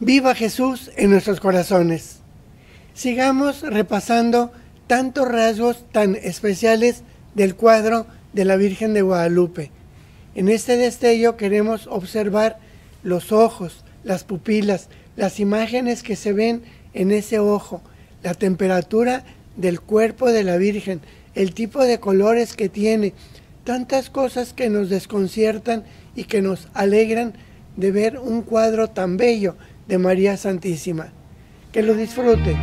Viva Jesús en nuestros corazones. Sigamos repasando tantos rasgos tan especiales del cuadro de la Virgen de Guadalupe. En este destello queremos observar los ojos, las pupilas, las imágenes que se ven en ese ojo, la temperatura del cuerpo de la Virgen, el tipo de colores que tiene, tantas cosas que nos desconciertan y que nos alegran de ver un cuadro tan bello de María Santísima. Que lo disfrute.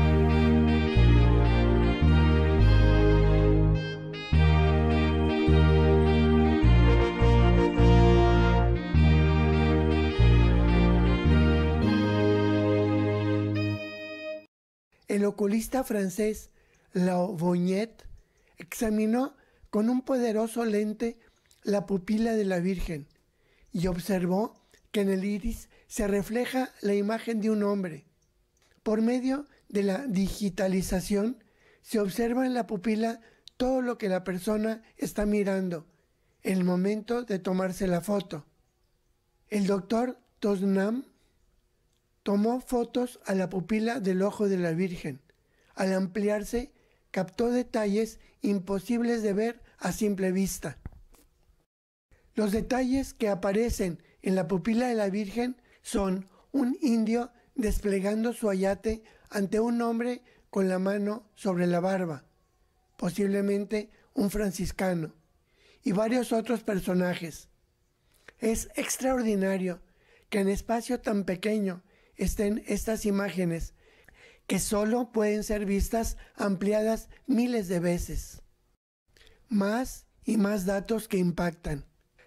El oculista francés La examinó con un poderoso lente la pupila de la Virgen y observó que en el iris se refleja la imagen de un hombre. Por medio de la digitalización se observa en la pupila todo lo que la persona está mirando en el momento de tomarse la foto. El doctor Tosnam tomó fotos a la pupila del ojo de la Virgen. Al ampliarse, captó detalles imposibles de ver a simple vista. Los detalles que aparecen en la pupila de la Virgen son un indio desplegando su ayate ante un hombre con la mano sobre la barba, posiblemente un franciscano, y varios otros personajes. Es extraordinario que en espacio tan pequeño estén estas imágenes, que solo pueden ser vistas ampliadas miles de veces. Más y más datos que impactan.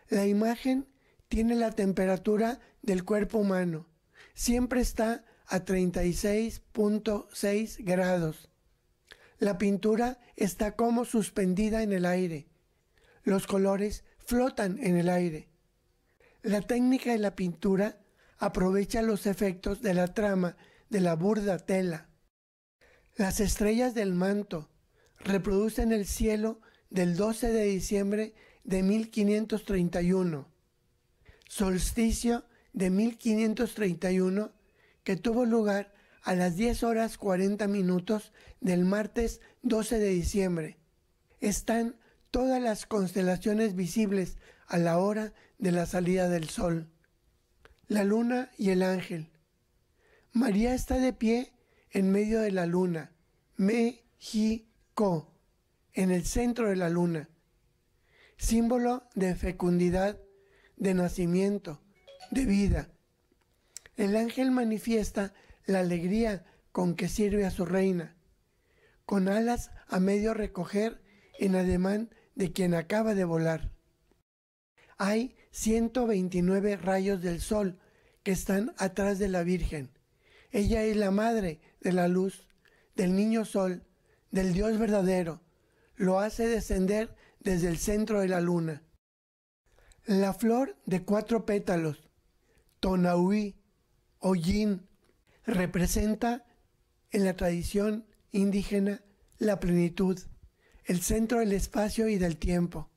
La imagen tiene la temperatura del cuerpo humano. Siempre está a 36.6 grados. La pintura está como suspendida en el aire. Los colores flotan en el aire. La técnica de la pintura aprovecha los efectos de la trama de la burda tela. Las estrellas del manto reproducen el cielo del 12 de diciembre de 1531 solsticio de 1531 que tuvo lugar a las 10 horas 40 minutos del martes 12 de diciembre. Están todas las constelaciones visibles a la hora de la salida del sol, la luna y el ángel. María está de pie en medio de la luna, Me-ji-co. en el centro de la luna, símbolo de fecundidad de nacimiento, de vida. El ángel manifiesta la alegría con que sirve a su reina, con alas a medio recoger en ademán de quien acaba de volar. Hay 129 rayos del sol que están atrás de la Virgen. Ella es la madre de la luz, del niño sol, del Dios verdadero. Lo hace descender desde el centro de la luna. La flor de cuatro pétalos, o Hollín, representa en la tradición indígena la plenitud, el centro del espacio y del tiempo.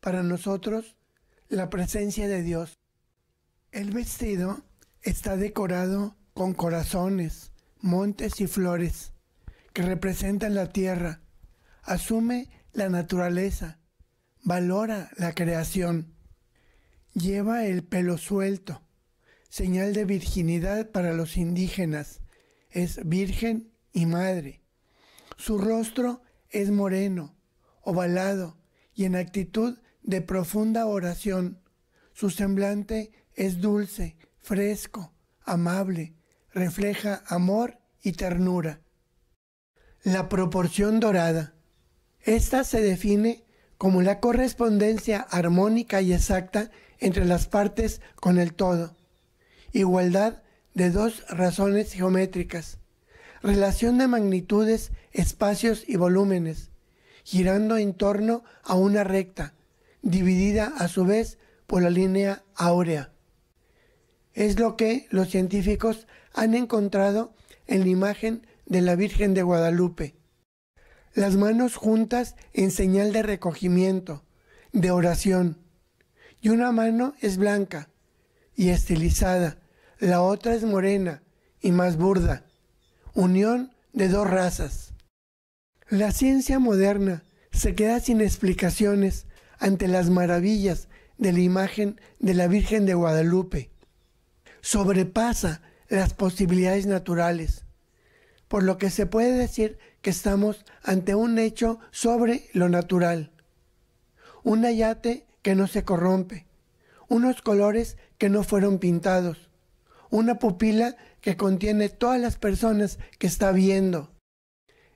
Para nosotros, la presencia de Dios. El vestido está decorado con corazones, montes y flores que representan la tierra. Asume la naturaleza, valora la creación. Lleva el pelo suelto, señal de virginidad para los indígenas. Es virgen y madre. Su rostro es moreno, ovalado y en actitud de profunda oración. Su semblante es dulce, fresco, amable, refleja amor y ternura. La proporción dorada. Esta se define como la correspondencia armónica y exacta entre las partes con el todo. Igualdad de dos razones geométricas. Relación de magnitudes, espacios y volúmenes, girando en torno a una recta, dividida a su vez por la línea áurea. Es lo que los científicos han encontrado en la imagen de la Virgen de Guadalupe. Las manos juntas en señal de recogimiento, de oración una mano es blanca y estilizada, la otra es morena y más burda, unión de dos razas. La ciencia moderna se queda sin explicaciones ante las maravillas de la imagen de la Virgen de Guadalupe. Sobrepasa las posibilidades naturales, por lo que se puede decir que estamos ante un hecho sobre lo natural. Un ayate que no se corrompe, unos colores que no fueron pintados, una pupila que contiene todas las personas que está viendo.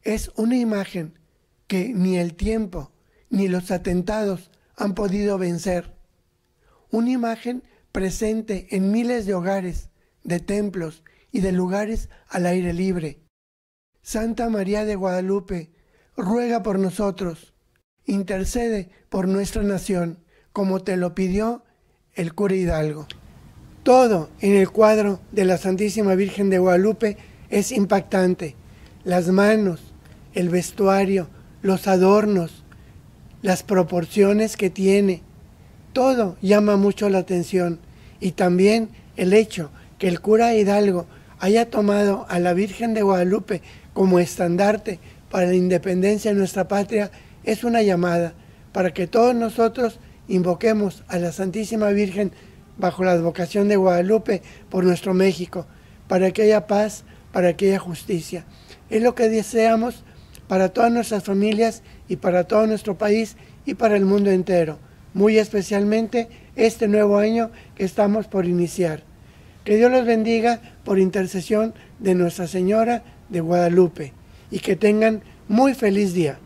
Es una imagen que ni el tiempo ni los atentados han podido vencer. Una imagen presente en miles de hogares, de templos y de lugares al aire libre. Santa María de Guadalupe, ruega por nosotros, intercede por nuestra nación como te lo pidió el cura Hidalgo. Todo en el cuadro de la Santísima Virgen de Guadalupe es impactante. Las manos, el vestuario, los adornos, las proporciones que tiene. Todo llama mucho la atención y también el hecho que el cura Hidalgo haya tomado a la Virgen de Guadalupe como estandarte para la independencia de nuestra patria es una llamada para que todos nosotros invoquemos a la Santísima Virgen bajo la advocación de Guadalupe por nuestro México, para que haya paz, para que haya justicia. Es lo que deseamos para todas nuestras familias y para todo nuestro país y para el mundo entero, muy especialmente este nuevo año que estamos por iniciar. Que Dios los bendiga por intercesión de Nuestra Señora de Guadalupe y que tengan muy feliz día.